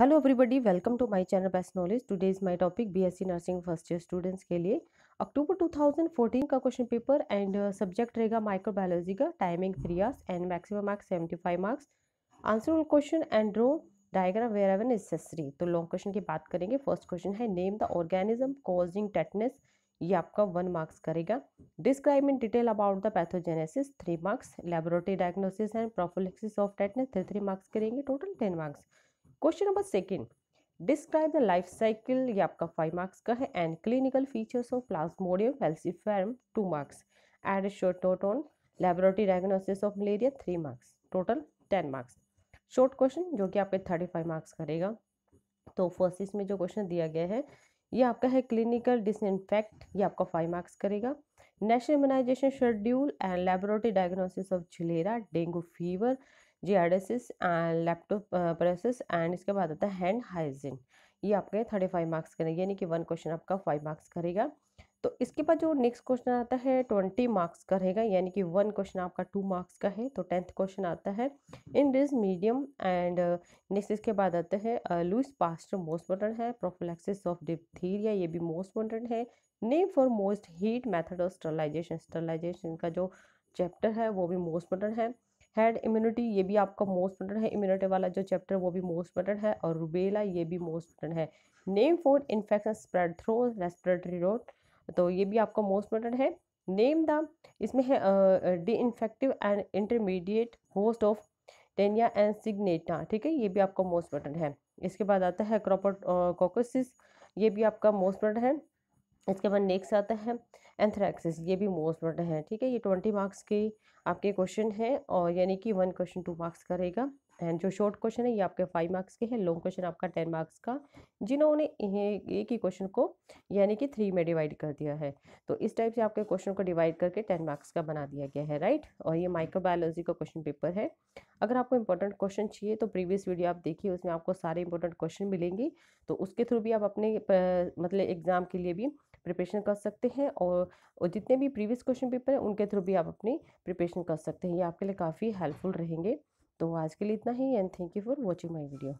hello everybody welcome to my channel best knowledge today is my topic BSc nursing first year students के लिए October 2014 का question paper and subject रहेगा microbiology का timing three hours and maximum marks seventy five marks answer all question and draw diagram wherever necessary तो long question की बात करेंगे first question है name the organism causing tetanus ये आपका one marks करेगा describe in detail about the pathogenesis three marks laboratory diagnosis and prophylaxis of tetanus three three marks करेंगे total ten marks question number second describe the life cycle ये आपका five marks का है and clinical features of plasmodium falciparum two marks add a short note on laboratory diagnosis of malaria three marks total ten marks short question जो कि आपके thirty five marks करेगा तो first इसमें जो क्वेश्चन दिया गया है ये आपका है क्लिनिकल डिस इनफेक्ट ये आपका फाइव मार्क्स करेगा national immunisation schedule and laboratory diagnosis of cholera dengue fever giardiasis and leptospirosis and इसके बाद आता है हैंड हाइजीन ये आपके थर्टी फाइव मार्क्स करेंगे यानी कि वन क्वेश्चन आपका फाइव मार्क्स करेगा तो इसके बाद जो नेक्स्ट क्वेश्चन आता है ट्वेंटी मार्क्स का रहेगा यानी कि वन क्वेश्चन आपका टू मार्क्स का है तो टेंथ क्वेश्चन आता है in this medium and next इसके बाद आता है लुइस पास्टर मोस्ट इम्पोर्टेंट है प्रोफिलैक्सिस ऑफ डिप्थीरिया ये भी मोस्ट इम्पोर्टेंट है name four most heat method of sterilisation sterilisation का जो चैप्टर है वो भी मोस्ट इम्पोर्टेंट है हेड इम्यूनिटी ये भी आपका मोस्ट इंपॉर्टेंट है इम्यूनिटी वाला जो चैप्टर वो भी मोस्ट इंपॉर्टेंट है और रूबेला ये भी मोस्ट इंपॉर्टेंट है name four infection spread through respiratory route तो ये भी आपका मोस्ट इंपॉर्टेंट है नेम द इसमें है the infective and intermediate host of taenia and saginata ठीक है ये भी आपका मोस्ट इंपोर्टेंट है इसके बाद आता है क्रॉपर कोकोसिस ये भी आपका मोस्ट इंपोर्टेंट है इसके बाद नेक्स्ट आता है एंथ्रैक्सिस ये भी मोस्ट इंपॉर्टेंट है ठीक है ये ट्वेंटी मार्क्स के आपके क्वेश्चन है और यानी कि वन क्वेश्चन टू मार्क्स करेगा एंड जो शॉर्ट क्वेश्चन है ये आपके फाइव मार्क्स के हैं लॉन्ग क्वेश्चन आपका टेन मार्क्स का जिन्होंने एक ही क्वेश्चन को यानी कि थ्री में डिवाइड कर दिया है तो इस टाइप से आपके क्वेश्चन को डिवाइड करके टेन मार्क्स का बना दिया गया है राइट और ये माइक्रोबायोलॉजी का क्वेश्चन पेपर है अगर आपको इंपॉर्टेंट क्वेश्चन चाहिए तो प्रीवियस वीडियो आप देखिए उसमें आपको सारे इंपॉर्टेंट क्वेश्चन मिलेंगे तो उसके थ्रू भी आप अपने मतलब एग्ज़ाम के लिए भी प्रिपरेशन कर सकते हैं और जितने भी प्रीवियस क्वेश्चन पेपर हैं उनके थ्रू भी आप अपनी प्रिपरेशन कर सकते हैं ये आपके लिए काफ़ी हेल्पफुल रहेंगे तो आज के लिए इतना ही and thank you for watching my video